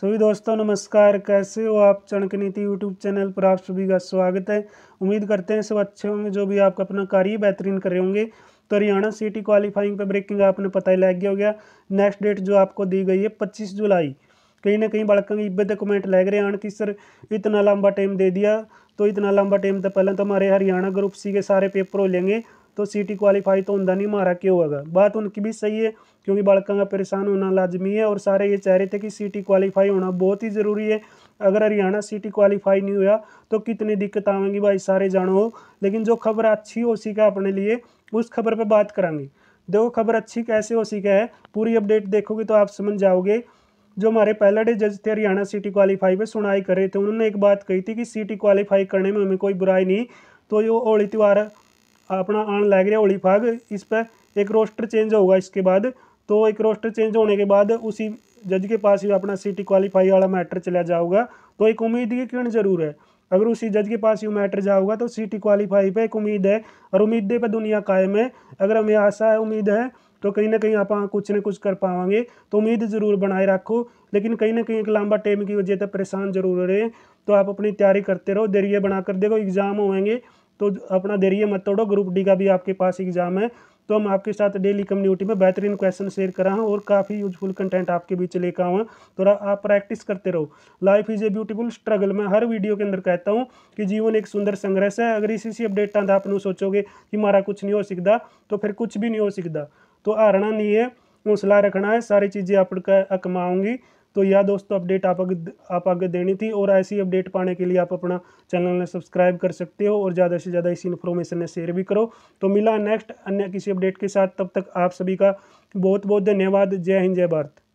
सभी दोस्तों नमस्कार कैसे हो आप चणक नीति यूट्यूब चैनल पर आप सभी का स्वागत है उम्मीद करते हैं सब अच्छे होंगे जो भी आपका अपना कार्य बेहतरीन कर रहे होंगे तो हरियाणा सिटी क्वालिफाइंग पे ब्रेकिंग आपने पता ही लग गया हो गया नेक्स्ट डेट जो आपको दी गई है पच्चीस जुलाई कहीं ना कहीं बड़क की इब्बे कमेंट लग रहे हैं कि सर इतना लंबा टाइम दे दिया तो इतना लंबा टाइम तो पहले तो हमारे हरियाणा ग्रुप सी के सारे पेपर हो लेंगे तो सीटी क्वालिफाई तो होंगे नहीं मारा क्यों होगा बात उनकी भी सही है क्योंकि बालकों का परेशान होना लाजमी है और सारे ये चाह रहे थे कि सीटी क्वालिफाई होना बहुत ही ज़रूरी है अगर हरियाणा सिटी क्वालिफाई नहीं हुआ तो कितनी दिक्कत आवेंगी भाई सारे जानो हो लेकिन जो खबर अच्छी हो सी अपने लिए उस खबर पर बात करेंगे देखो खबर अच्छी कैसे हो सीखा है पूरी अपडेट देखोगे तो आप समझ जाओगे जो हमारे पहला डे जज थे हरियाणा सिटी क्वालिफाई पे सुनाई कर रहे थे उन्होंने एक बात कही थी कि सिटी क्वालिफाई करने में हमें कोई बुराई नहीं तो ये होली त्यौहार अपना आन लग रहा होली फाग इस पर एक रोस्टर चेंज होगा इसके बाद तो एक रोस्टर चेंज होने के बाद उसी जज के पास ही अपना सिटी क्वालिफाई वाला मैटर चला जाऊगा तो एक उम्मीद की किरण जरूर है अगर उसी जज के पास यू मैटर जाओगा तो सिटी क्वालिफाई पे एक उम्मीद है और उम्मीदें पर दुनिया कायम है अगर हमें आशा है उम्मीद है तो कहीं ना कहीं आप कुछ ना कुछ कर पाओगे तो उम्मीद ज़रूर बनाए रखो लेकिन कहीं ना कहीं एक लंबा टाइम की वजह से परेशान जरूर रहे तो आप अपनी तैयारी करते रहो धैर्य बना कर देखो एग्ज़ाम होएंगे तो अपना धैर्य मत तोड़ो ग्रुप डी का भी आपके पास एग्जाम है तो हम आपके साथ डेली कम्युनिटी में बेहतरीन क्वेश्चन शेयर करा हूँ और काफ़ी यूजफुल कंटेंट आपके बीच लेकर आऊँ थोड़ा तो आप प्रैक्टिस करते रहो life is a beautiful struggle मैं हर वीडियो के अंदर कहता हूँ कि जीवन एक सुंदर संघर्ष है अगर इसी सी अपडेट आता आप सोचोगे कि मारा कुछ नहीं हो सकता तो फिर कुछ भी नहीं हो सकता तो हारना नहीं है हौसला रखना है सारी चीज़ें आप कमाऊँगी तो यह दोस्तों अपडेट आप आगे आप आगे देनी थी और ऐसी अपडेट पाने के लिए आप अपना चैनल ने सब्सक्राइब कर सकते हो और ज़्यादा से ज़्यादा इसी इन्फॉर्मेशन ने शेयर भी करो तो मिला नेक्स्ट अन्य किसी अपडेट के साथ तब तक आप सभी का बहुत बहुत धन्यवाद जय हिंद जय भारत